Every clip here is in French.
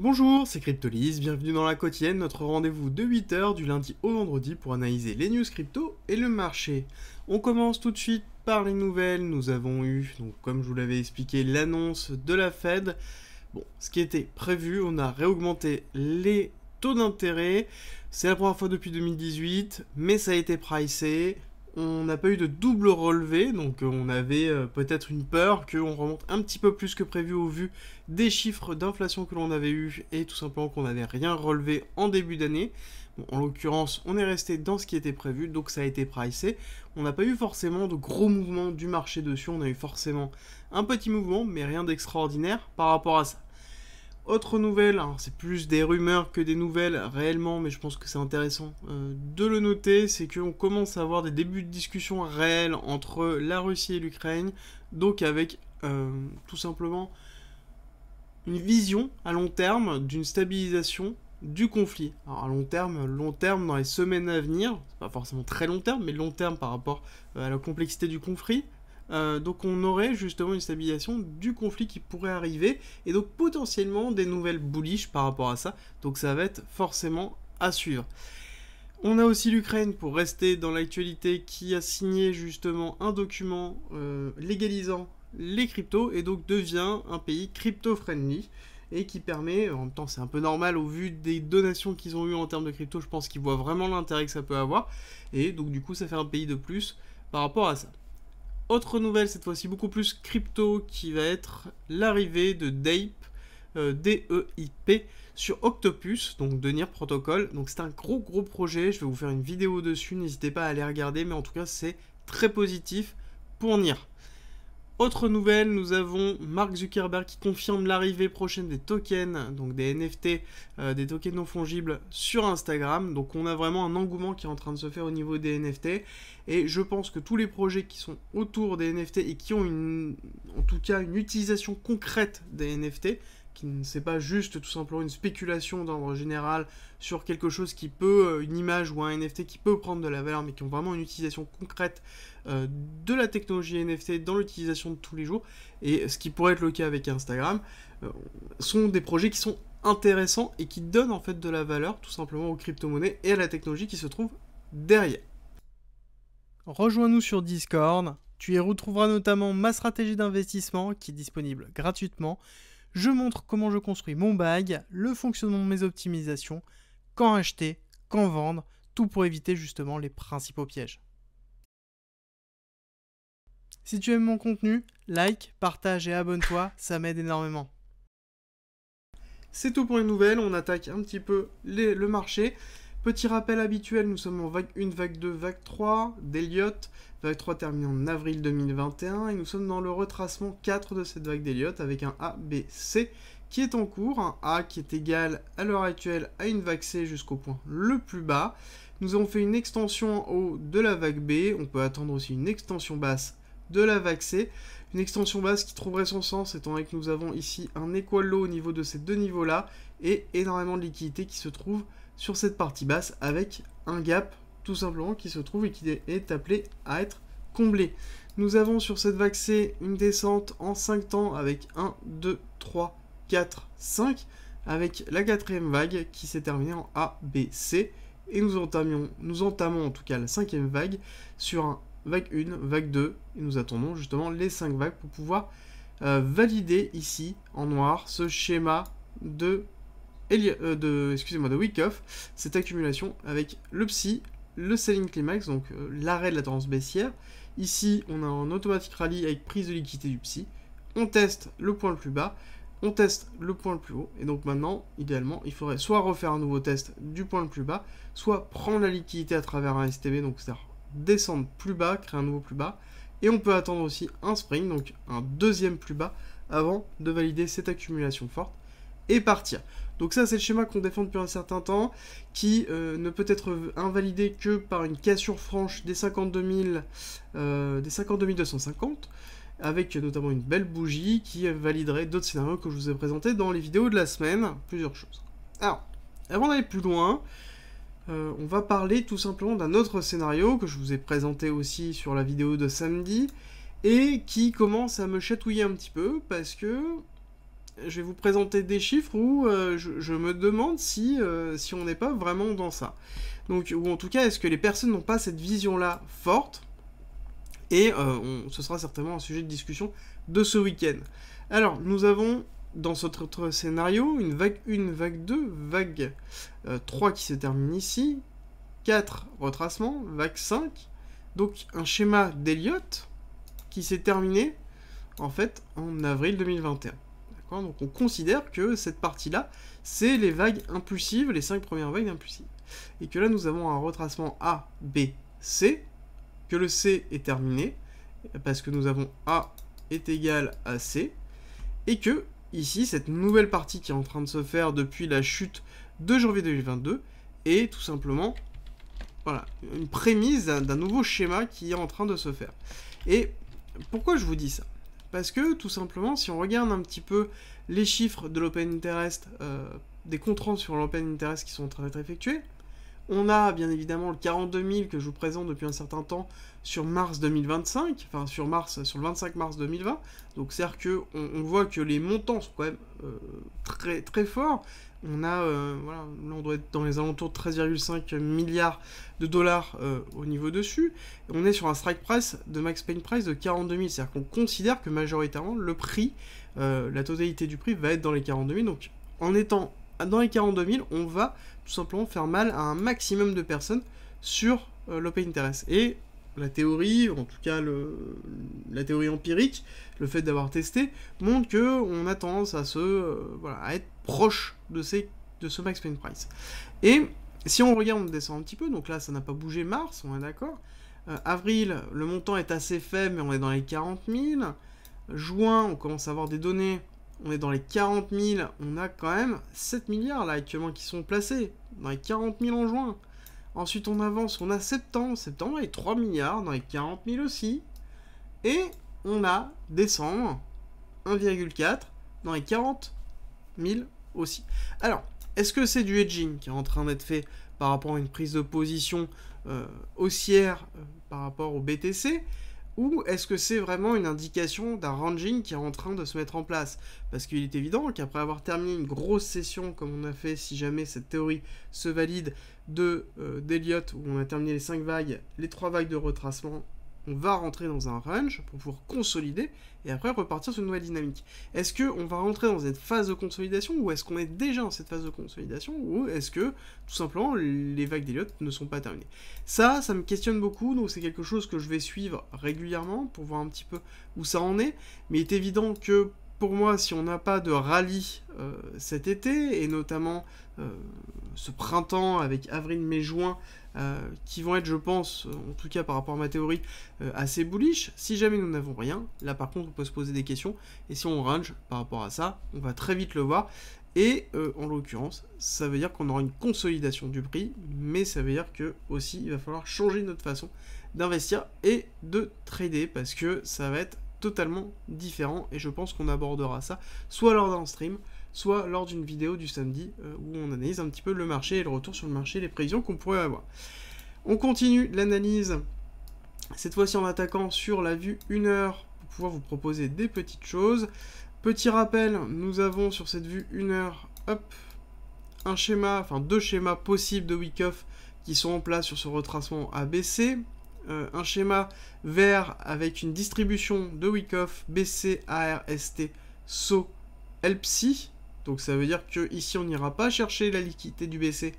Bonjour, c'est Cryptolis, bienvenue dans la quotidienne, notre rendez-vous de 8h du lundi au vendredi pour analyser les news crypto et le marché. On commence tout de suite par les nouvelles, nous avons eu, donc comme je vous l'avais expliqué, l'annonce de la Fed. Bon, ce qui était prévu, on a réaugmenté les taux d'intérêt, c'est la première fois depuis 2018, mais ça a été pricé, on n'a pas eu de double relevé, donc euh, on avait euh, peut-être une peur qu'on remonte un petit peu plus que prévu au vu des chiffres d'inflation que l'on avait eu et tout simplement qu'on n'avait rien relevé en début d'année. en l'occurrence, on est resté dans ce qui était prévu, donc ça a été pricé. On n'a pas eu forcément de gros mouvements du marché dessus, on a eu forcément un petit mouvement, mais rien d'extraordinaire. Par rapport à ça, autre nouvelle, c'est plus des rumeurs que des nouvelles réellement, mais je pense que c'est intéressant euh, de le noter, c'est qu'on commence à avoir des débuts de discussion réels entre la Russie et l'Ukraine, donc avec euh, tout simplement une vision à long terme d'une stabilisation du conflit. Alors à long terme, long terme dans les semaines à venir, c'est pas forcément très long terme, mais long terme par rapport euh, à la complexité du conflit, euh, donc on aurait justement une stabilisation du conflit qui pourrait arriver et donc potentiellement des nouvelles bullish par rapport à ça. Donc ça va être forcément à suivre. On a aussi l'Ukraine, pour rester dans l'actualité, qui a signé justement un document euh, légalisant les cryptos et donc devient un pays crypto-friendly et qui permet, en même temps c'est un peu normal au vu des donations qu'ils ont eues en termes de crypto, je pense qu'ils voient vraiment l'intérêt que ça peut avoir et donc du coup ça fait un pays de plus par rapport à ça. Autre nouvelle, cette fois-ci beaucoup plus crypto, qui va être l'arrivée de DAPE, euh, e sur Octopus, donc NIR Protocol. Donc c'est un gros gros projet, je vais vous faire une vidéo dessus, n'hésitez pas à aller regarder, mais en tout cas c'est très positif pour NIR. Autre nouvelle, nous avons Mark Zuckerberg qui confirme l'arrivée prochaine des tokens, donc des NFT, euh, des tokens non fongibles sur Instagram. Donc on a vraiment un engouement qui est en train de se faire au niveau des NFT. Et je pense que tous les projets qui sont autour des NFT et qui ont en tout cas une utilisation concrète des NFT, qui c'est pas juste tout simplement une spéculation d'ordre général sur quelque chose qui peut, euh, une image ou un NFT qui peut prendre de la valeur, mais qui ont vraiment une utilisation concrète euh, de la technologie NFT dans l'utilisation de tous les jours, et ce qui pourrait être le cas avec Instagram, euh, sont des projets qui sont intéressants et qui donnent en fait de la valeur tout simplement aux crypto-monnaies et à la technologie qui se trouve derrière. Rejoins-nous sur Discord, tu y retrouveras notamment ma stratégie d'investissement qui est disponible gratuitement je montre comment je construis mon bag, le fonctionnement de mes optimisations, quand acheter, quand vendre, tout pour éviter justement les principaux pièges. Si tu aimes mon contenu, like, partage et abonne-toi, ça m'aide énormément. C'est tout pour les nouvelles, on attaque un petit peu le marché. Petit rappel habituel, nous sommes en vague 1, vague 2, vague 3 d'Elliott. Vague 3 termine en avril 2021 et nous sommes dans le retracement 4 de cette vague d'Elliott avec un A, B, C qui est en cours, un A qui est égal à l'heure actuelle à une vague C jusqu'au point le plus bas. Nous avons fait une extension en haut de la vague B, on peut attendre aussi une extension basse de la vague C. Une extension basse qui trouverait son sens étant donné que nous avons ici un équal au niveau de ces deux niveaux là et énormément de liquidités qui se trouve sur cette partie basse avec un gap tout simplement qui se trouve et qui est appelé à être comblé. Nous avons sur cette vague C une descente en 5 temps avec 1, 2, 3, 4, 5 avec la quatrième vague qui s'est terminée en A, B, C et nous entamons, nous entamons en tout cas la cinquième vague sur un vague 1, vague 2 et nous attendons justement les 5 vagues pour pouvoir euh, valider ici en noir ce schéma de euh, de, excusez-moi, de week-off, cette accumulation avec le psy, le selling climax, donc euh, l'arrêt de la tendance baissière. Ici, on a un automatique rally avec prise de liquidité du psy. On teste le point le plus bas, on teste le point le plus haut. Et donc maintenant, idéalement, il faudrait soit refaire un nouveau test du point le plus bas, soit prendre la liquidité à travers un STB, donc c'est-à-dire descendre plus bas, créer un nouveau plus bas. Et on peut attendre aussi un spring, donc un deuxième plus bas, avant de valider cette accumulation forte et partir. Donc ça, c'est le schéma qu'on défend depuis un certain temps, qui euh, ne peut être invalidé que par une cassure franche des 52 euh, des 52 250, avec notamment une belle bougie qui validerait d'autres scénarios que je vous ai présentés dans les vidéos de la semaine, plusieurs choses. Alors, avant d'aller plus loin, euh, on va parler tout simplement d'un autre scénario que je vous ai présenté aussi sur la vidéo de samedi, et qui commence à me chatouiller un petit peu, parce que je vais vous présenter des chiffres où euh, je, me demande si, euh, si on n'est pas vraiment dans ça. Donc, ou en tout cas, est-ce que les personnes n'ont pas cette vision-là forte Et euh, on, ce sera certainement un sujet de discussion de ce week-end. Alors, nous avons dans ce autre scénario une vague 1, vague 2, vague 3 qui se termine ici, 4 retracements, vague 5, donc un schéma d'Elliott qui s'est terminé en fait en avril 2021. Hein, donc on considère que cette partie-là, c'est les vagues impulsives, les cinq premières vagues impulsives. Et que là, nous avons un retracement A, B, C, que le C est terminé, parce que nous avons A est égal à C, et que, ici, cette nouvelle partie qui est en train de se faire depuis la chute de janvier 2022 est tout simplement voilà, une prémisse d'un nouveau schéma qui est en train de se faire. Et pourquoi je vous dis ça parce que tout simplement, si on regarde un petit peu les chiffres de l'open interest, euh, des contrats sur l'open interest qui sont en train d'être effectués, on a bien évidemment le 42 000 que je vous présente depuis un certain temps sur mars 2025, enfin sur mars, sur le 25 mars 2020. Donc c'est-à-dire qu'on on voit que les montants sont quand même euh, très très forts, on a, euh, doit être dans les alentours de 13,5 milliards de dollars euh, au niveau dessus. On est sur un strike price de max pain price de 42 000, c'est-à-dire qu'on considère que majoritairement le prix, euh, la totalité du prix va être dans les 42 000. Donc en étant dans les 42 000, on va tout simplement faire mal à un maximum de personnes sur l'open interest. Et la théorie, en tout cas le, la théorie empirique, le fait d'avoir testé, montre que on a tendance à se euh, voilà, à être proche de, ces, de ce max pain price. Et si on regarde, on descend un petit peu, donc là ça n'a pas bougé mars, on est d'accord. Euh, avril, le montant est assez faible, mais on est dans les 40 000. Juin, on commence à avoir des données, on est dans les 40 000, on a quand même 7 milliards là actuellement qui sont placés, dans les 40 000 en juin. Ensuite, on avance, on a septembre. Septembre est 3 milliards, dans les 40 000 aussi. Et on a décembre, 1,4, dans les 40 000 aussi. Alors, est-ce que c'est du hedging qui est en train d'être fait par rapport à une prise de position euh, haussière euh, par rapport au BTC ou est-ce que c'est vraiment une indication d'un ranging qui est en train de se mettre en place Parce qu'il est évident qu'après avoir terminé une grosse session, comme on a fait si jamais cette théorie se valide, de euh, où on a terminé les 5 vagues, les 3 vagues de retracement on va rentrer dans un range pour pouvoir consolider et après repartir sur une nouvelle dynamique. Est-ce que on va rentrer dans cette phase de consolidation ou est-ce qu'on est déjà dans cette phase de consolidation ou est-ce que tout simplement les vagues d'Eliott ne sont pas terminées Ça, ça me questionne beaucoup, donc c'est quelque chose que je vais suivre régulièrement pour voir un petit peu où ça en est. Mais il est évident que pour moi, si on n'a pas de rallye euh, cet été, et notamment euh, ce printemps avec avril, mai, juin, euh, qui vont être, je pense, en tout cas par rapport à ma théorie, assez bullish, si jamais nous n'avons rien, là par contre, on peut se poser des questions, et si on range par rapport à ça, on va très vite le voir. Et en l'occurrence, ça veut dire qu'on aura une consolidation du prix, mais ça veut dire que aussi il va falloir changer notre façon d'investir et de trader parce que ça va être totalement différent et je pense qu'on abordera ça soit lors d'un stream, soit lors d'une vidéo du samedi euh, où on analyse un petit peu le marché et le retour sur le marché, les prévisions qu'on pourrait avoir. On continue l'analyse, cette fois-ci en attaquant sur la vue 1 heure pour pouvoir vous proposer des petites choses. Petit rappel, nous avons sur cette vue 1 heure, hop, un schéma, enfin deux schémas possibles de week-off qui sont en place sur ce retracement ABC. Euh, un schéma vert avec une distribution de off BC, ARST, SO, LPSI. Donc ça veut dire que ici on n'ira pas chercher la liquidité du BC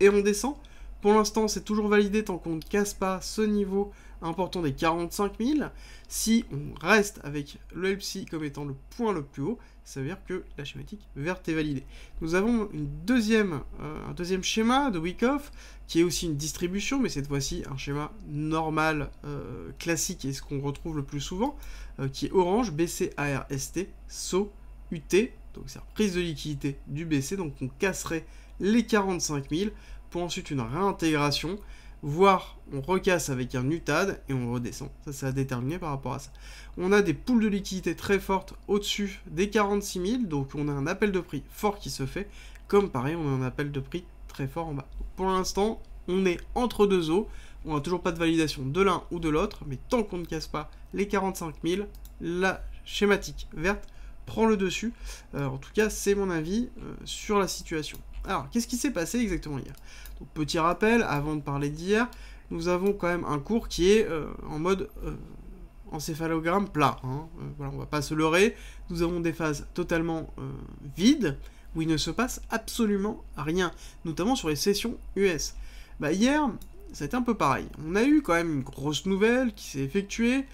et on descend. Pour l'instant c'est toujours validé tant qu'on ne casse pas ce niveau important des 45 000. Si on reste avec le LPSI comme étant le point le plus haut, ça veut dire que la schématique verte est validée. Nous avons une deuxième, euh, un deuxième schéma de Wickoff qui est aussi une distribution, mais cette fois-ci un schéma normal, euh, classique, et ce qu'on retrouve le plus souvent, euh, qui est orange, BCARST, SO, UT, donc c'est prise de liquidité du BC, donc on casserait les 45 000, pour ensuite une réintégration, voire on recasse avec un UTAD et on redescend. Ça, c'est à déterminer par rapport à ça. On a des poules de liquidité très fortes au-dessus des 46 000, donc on a un appel de prix fort qui se fait, comme pareil, on a un appel de prix très fort en bas. pour l'instant, on est entre deux eaux, on n'a toujours pas de validation de l'un ou de l'autre, mais tant qu'on ne casse pas les 45 000, la schématique verte prend le dessus. Euh, en tout cas, c'est mon avis euh, sur la situation. Alors, qu'est-ce qui s'est passé exactement hier Petit rappel, avant de parler d'hier, nous avons quand même un cours qui est euh, en mode euh, encéphalogramme plat. Hein. Euh, voilà, on va pas se leurrer. Nous avons des phases totalement vides où il ne se passe absolument rien, notamment sur les sessions US. Bah, hier, c'était un peu pareil. On a eu quand même une grosse nouvelle qui s'est effectuée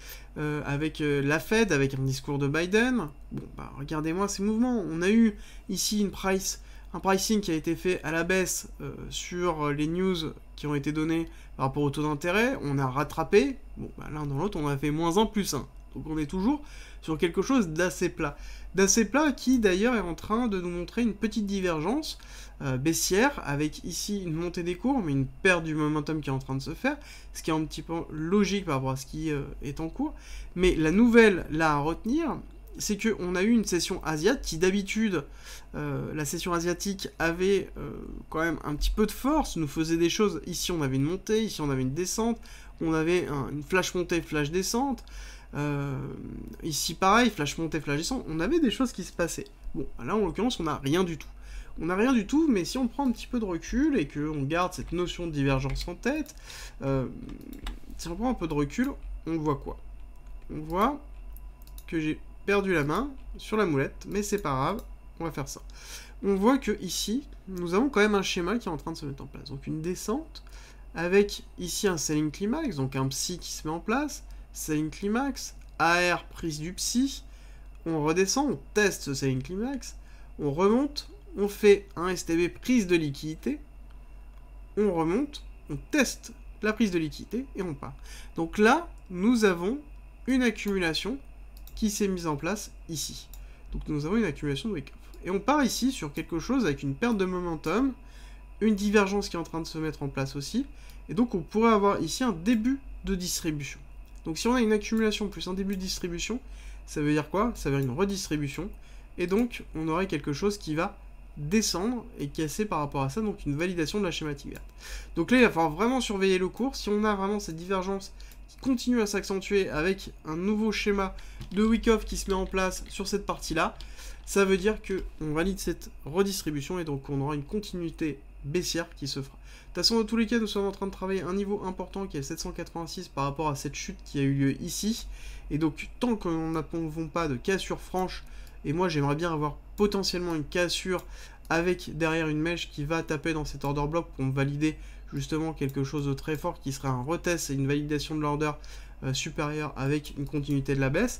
avec la Fed, avec un discours de Biden. Bon, bah, regardez-moi ces mouvements. On a eu ici une price un pricing qui a été fait à la baisse euh, sur euh, les news qui ont été données par rapport au taux d'intérêt, on a rattrapé, bon, bah, l'un dans l'autre, on a fait moins en plus un. Donc on est toujours sur quelque chose d'assez plat. D'assez plat qui d'ailleurs est en train de nous montrer une petite divergence euh, baissière avec ici une montée des cours mais une perte du momentum qui est en train de se faire, ce qui est un petit peu logique par rapport à ce qui est en cours. Mais la nouvelle là à retenir, c'est qu'on a eu une session asiatique qui d'habitude, euh, la session asiatique avait euh, quand même un petit peu de force, nous faisait des choses, ici on avait une montée, ici on avait une descente, on avait une flash montée, flash descente, euh, ici pareil, flash montée, flash descente, on avait des choses qui se passaient. Bon, là en l'occurrence on n'a rien du tout. On n'a rien du tout, mais si on prend un petit peu de recul et qu'on garde cette notion de divergence en tête, si on prend un peu de recul, on voit quoi On voit que j'ai perdu la main sur la moulette, mais c'est pas grave, on va faire ça. On voit que ici, nous avons quand même un schéma qui est en train de se mettre en place. Donc une descente, avec ici un selling climax, donc un psy qui se met en place, selling climax, AR prise du psy, on redescend, on teste ce selling climax, on remonte, on fait un STB prise de liquidité, on remonte, on teste la prise de liquidité et on part. Donc là, nous avons une accumulation s'est mise en place ici. Donc nous avons une accumulation de wake-up. Et on part ici sur quelque chose avec une perte de momentum, une divergence qui est en train de se mettre en place aussi, et donc on pourrait avoir ici un début de distribution. Donc si on a une accumulation plus un début de distribution, ça veut dire quoi Ça veut dire une redistribution, et donc on aurait quelque chose qui va descendre et casser par rapport à ça, donc une validation de la schématique verte. Donc là, il va falloir vraiment surveiller le cours. Si on a vraiment cette divergence continue à s'accentuer avec un nouveau schéma de week-off qui se met en place sur cette partie-là. Ça veut dire qu'on valide cette redistribution et donc on aura une continuité baissière qui se fera. De toute façon, dans tous les cas, nous sommes en train de travailler un niveau important qui est 786 par rapport à cette chute qui a eu lieu ici. Et donc, tant qu'on n'a pas de cassure franche, et moi j'aimerais bien avoir potentiellement une cassure avec derrière une mèche qui va taper dans cet order block pour me valider justement quelque chose de très fort qui serait un retest et une validation de l'ordre euh, supérieur avec une continuité de la baisse.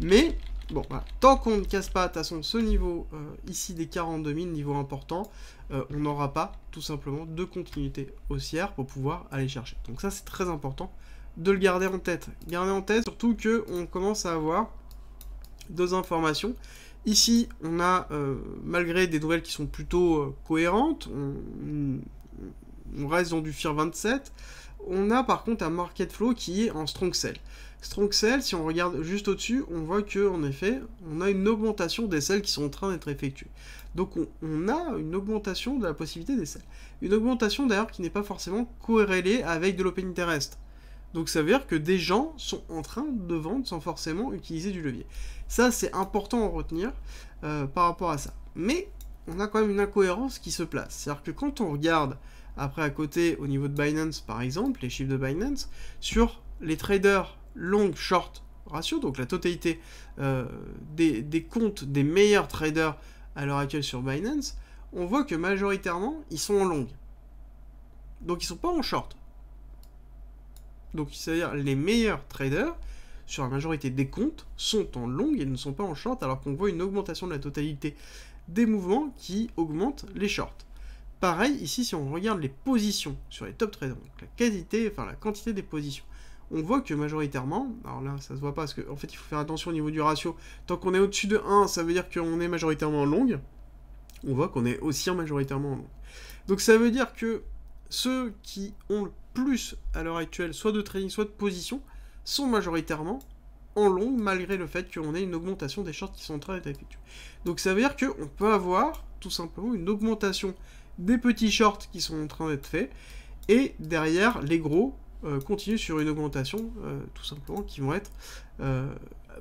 Mais bon, bah, tant qu'on ne casse pas, de toute façon, ce niveau euh, ici des 42 000, niveau important, euh, on n'aura pas tout simplement de continuité haussière pour pouvoir aller chercher. Donc ça, c'est très important de le garder en tête. Garder en tête, surtout que on commence à avoir deux informations. Ici, on a, malgré des nouvelles qui sont plutôt cohérentes, on, on reste dans du FIR 27. On a par contre un market flow qui est en strong sell. Strong sell, si on regarde juste au-dessus, on voit que en effet, on a une augmentation des sells qui sont en train d'être effectués. Donc on, a une augmentation de la possibilité des sells Une augmentation d'ailleurs qui n'est pas forcément corrélée avec de l'open interest. Donc ça veut dire que des gens sont en train de vendre sans forcément utiliser du levier. Ça c'est important à retenir euh, par rapport à ça. Mais on a quand même une incohérence qui se place. C'est-à-dire que quand on regarde après, à côté, au niveau de Binance, par exemple, les chiffres de Binance, sur les traders long, short ratio, donc la totalité euh, des, comptes des meilleurs traders à l'heure actuelle sur Binance, on voit que majoritairement, ils sont en long. Donc, ils sont pas en short. Donc, c'est-à-dire, les meilleurs traders, sur la majorité des comptes, sont en long et ne sont pas en short, alors qu'on voit une augmentation de la totalité des mouvements qui augmentent les shorts. Pareil, ici, si on regarde les positions sur les top traders, donc la qualité, enfin la quantité des positions, on voit que majoritairement, alors là, ça se voit pas, parce qu'en fait, il faut faire attention au niveau du ratio. Tant qu'on est au-dessus de 1, ça veut dire qu'on est majoritairement en longue. On voit qu'on est aussi en majoritairement en longue. Donc ça veut dire que ceux qui ont le plus à l'heure actuelle, soit de trading, soit de position, sont majoritairement en longue malgré le fait qu'on ait une augmentation des shorts qui sont en train d'être effectués. Donc ça veut dire qu'on peut avoir tout simplement une augmentation des petits shorts qui sont en train d'être faits, et derrière, les gros euh, continuent sur une augmentation, euh, tout simplement, qui vont être euh,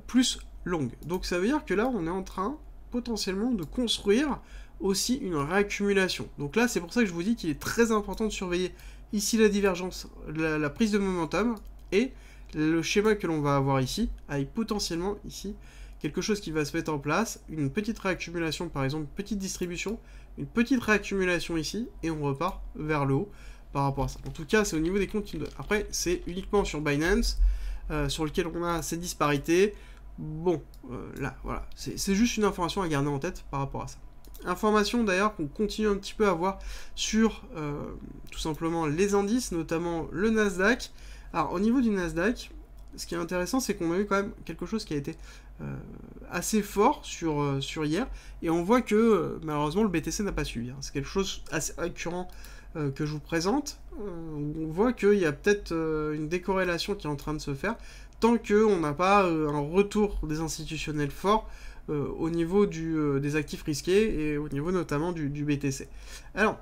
plus longues. Donc ça veut dire que là, on est en train, potentiellement, de construire aussi une réaccumulation. Donc là, c'est pour ça que je vous dis qu'il est très important de surveiller ici la divergence, la, prise de momentum, et le schéma que l'on va avoir ici, aille potentiellement ici quelque chose qui va se mettre en place, une petite réaccumulation par exemple, petite distribution, une petite réaccumulation ici, et on repart vers le haut par rapport à ça. En tout cas, c'est au niveau des comptes qui nous Après, c'est uniquement sur Binance, euh, sur lequel on a ces disparités. Bon, euh, là, voilà, c'est juste une information à garder en tête par rapport à ça. Information d'ailleurs qu'on continue un petit peu à voir sur euh, tout simplement les indices, notamment le Nasdaq. Alors au niveau du Nasdaq, ce qui est intéressant, c'est qu'on a eu quand même quelque chose qui a été euh, assez fort sur, euh, sur hier, et on voit que euh, malheureusement le BTC n'a pas suivi. Hein. C'est quelque chose assez récurrent que je vous présente. on voit qu'il y a peut-être une décorrélation qui est en train de se faire tant qu'on n'a pas un retour des institutionnels forts au niveau des actifs risqués et au niveau notamment du, du BTC. Alors,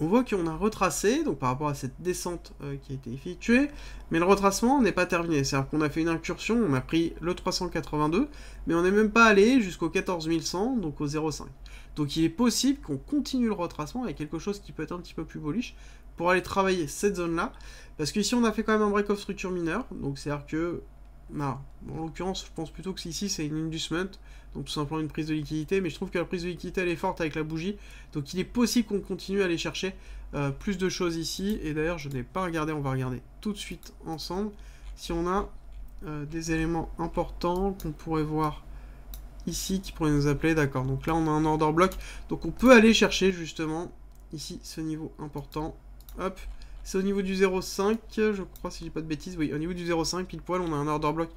on voit qu'on a retracé, donc par rapport à cette descente euh, qui a été effectuée, mais le retracement n'est pas terminé. C'est-à-dire qu'on a fait une incursion, on a pris le 382, mais on n'est même pas allé jusqu'au 14100, donc au 0,5. Donc il est possible qu'on continue le retracement avec quelque chose qui peut être un petit peu plus bullish pour aller travailler cette zone-là. Parce qu'ici, on a fait quand même un break of structure mineure, donc c'est-à-dire que non, en l'occurrence, je pense plutôt que ici c'est une inducement, donc tout simplement une prise de liquidité, mais je trouve que la prise de liquidité elle est forte avec la bougie, donc il est possible qu'on continue à aller chercher euh, plus de choses ici, et d'ailleurs je n'ai pas regardé, on va regarder tout de suite ensemble, si on a euh, des éléments importants qu'on pourrait voir ici, qui pourraient nous appeler, d'accord, donc là on a un order block, donc on peut aller chercher justement ici ce niveau important, hop, c'est au niveau du 0,5, je crois, si j'ai pas de bêtises. Oui, au niveau du 0,5, pile poil, on a un order block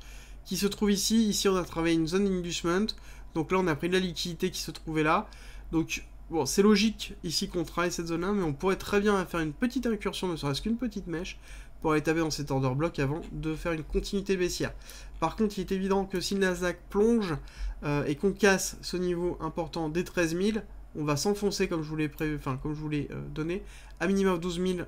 qui se trouve ici. Ici, on a travaillé une zone inducement. Donc là, on a pris de la liquidité qui se trouvait là. Donc, bon, c'est logique ici qu'on travaille cette zone-là, mais on pourrait très bien faire une petite incursion, ne serait-ce qu'une petite mèche, pour aller taper dans cet order block avant de faire une continuité baissière. Par contre, il est évident que si le Nasdaq plonge euh, et qu'on casse ce niveau important des 13 000, on va s'enfoncer comme je vous l'ai prévu, enfin comme je vous l'ai euh, donné, à minimum 12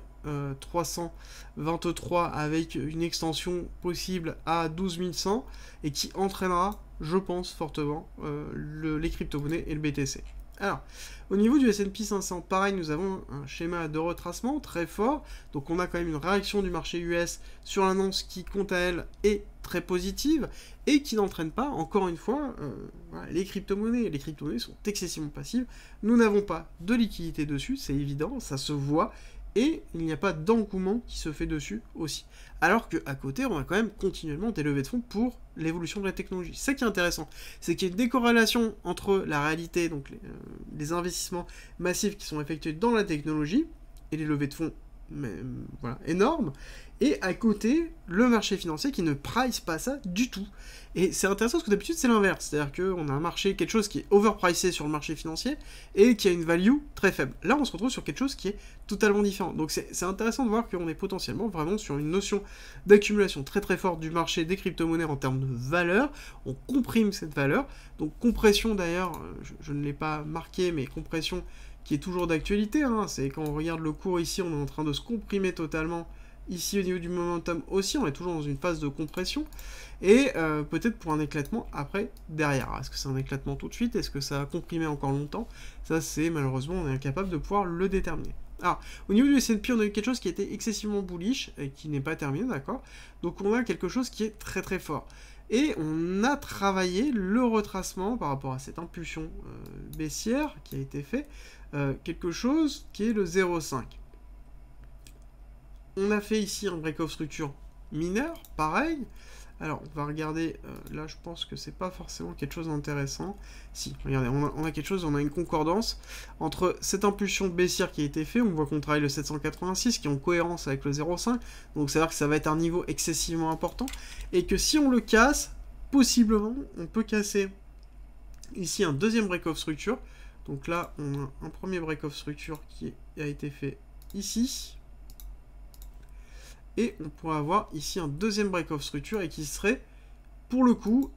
323 euh, avec une extension possible à 12 100 et qui entraînera, je pense fortement, euh, les crypto-monnaies et le BTC. Alors, au niveau du S&P 500, pareil, nous avons un schéma de retracement très fort. Donc, on a quand même une réaction du marché US sur l'annonce qui, compte à elle, est très positive et qui n'entraîne pas, encore une fois, euh, les crypto-monnaies. Les crypto-monnaies sont excessivement passives. Nous n'avons pas de liquidité dessus, c'est évident, ça se voit. Et il n'y a pas d'engouement qui se fait dessus aussi. Alors qu'à côté, on a quand même continuellement des levées de fonds pour l'évolution de la technologie. Ce qui est intéressant, c'est qu'il y a une décorrélation entre la réalité, donc euh, les investissements massifs qui sont effectués dans la technologie, et les levées de fonds mais, euh, voilà, énorme. Et à côté, le marché financier qui ne price pas ça du tout. Et c'est intéressant parce que d'habitude c'est l'inverse. C'est-à-dire qu'on a un marché, quelque chose qui est overpricé sur le marché financier et qui a une value très faible. Là on se retrouve sur quelque chose qui est totalement différent. Donc c'est intéressant de voir qu'on est potentiellement vraiment sur une notion d'accumulation très très forte du marché des crypto-monnaies en termes de valeur. On comprime cette valeur. Donc compression d'ailleurs, euh, je ne l'ai pas marqué, mais compression qui est toujours d'actualité. Hein. C'est quand on regarde le cours ici, on est en train de se comprimer totalement. Ici, au niveau du momentum aussi, on est toujours dans une phase de compression. Et euh, peut-être pour un éclatement après, derrière. Est-ce que c'est un éclatement tout de suite Est-ce que ça a comprimé encore longtemps Ça, c'est malheureusement, on est incapable de pouvoir le déterminer. Alors, ah, au niveau du S&P, on a eu quelque chose qui était excessivement bullish et qui n'est pas terminé, d'accord Donc on a quelque chose qui est très très fort. Et on a travaillé le retracement par rapport à cette impulsion euh, baissière qui a été faite euh, quelque chose qui est le 0,5. On a fait ici un break of structure mineur, pareil. Alors, on va regarder, euh, là je pense que c'est pas forcément quelque chose d'intéressant. Si, regardez, on a, quelque chose, on a une concordance entre cette impulsion baissière qui a été faite, on voit qu'on travaille le 786 qui est en cohérence avec le 0,5, donc c'est-à-dire que ça va être un niveau excessivement important, et que si on le casse, possiblement, on peut casser ici un deuxième break of structure, donc là, on a un premier break of structure qui a été fait ici. Et on pourrait avoir ici un deuxième break of structure et qui serait, pour le coup,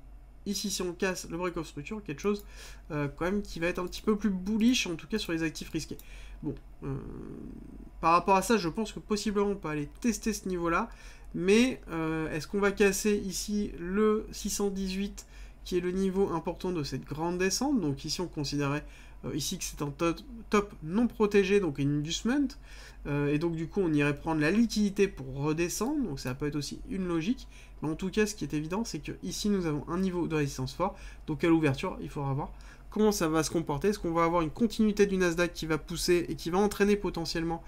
ici si on casse le break of structure, quelque chose euh, quand même qui va être un petit peu plus bullish, en tout cas sur les actifs risqués. Bon, euh, par rapport à ça, je pense que possiblement on peut aller tester ce niveau-là, mais euh, est-ce qu'on va casser ici le 618 qui est le niveau important de cette grande descente, donc ici on considérait euh, ici que c'est un top, non protégé, donc une inducement. Euh, et donc du coup on irait prendre la liquidité pour redescendre, donc ça peut être aussi une logique. Mais en tout cas ce qui est évident c'est que ici nous avons un niveau de résistance fort, donc à l'ouverture il faudra voir comment ça va se comporter. Est-ce qu'on va avoir une continuité du Nasdaq qui va pousser et qui va entraîner potentiellement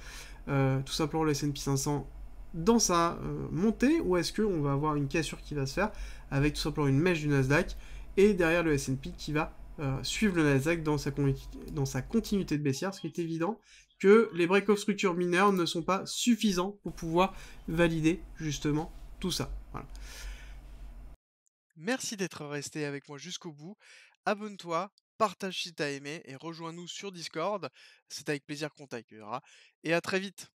euh, tout simplement le S&P 500 dans sa montée ou est-ce qu'on va avoir une cassure qui va se faire avec tout simplement une mèche du Nasdaq et derrière le S&P qui va euh, Suivre le Nasdaq dans sa, dans sa continuité de baissière, ce qui est évident que les break-off structures mineures ne sont pas suffisants pour pouvoir valider justement tout ça. Merci d'être resté avec moi jusqu'au bout. Abonne-toi, partage si t'as aimé et rejoins-nous sur Discord. C'est avec plaisir qu'on t'accueillera. Et à très vite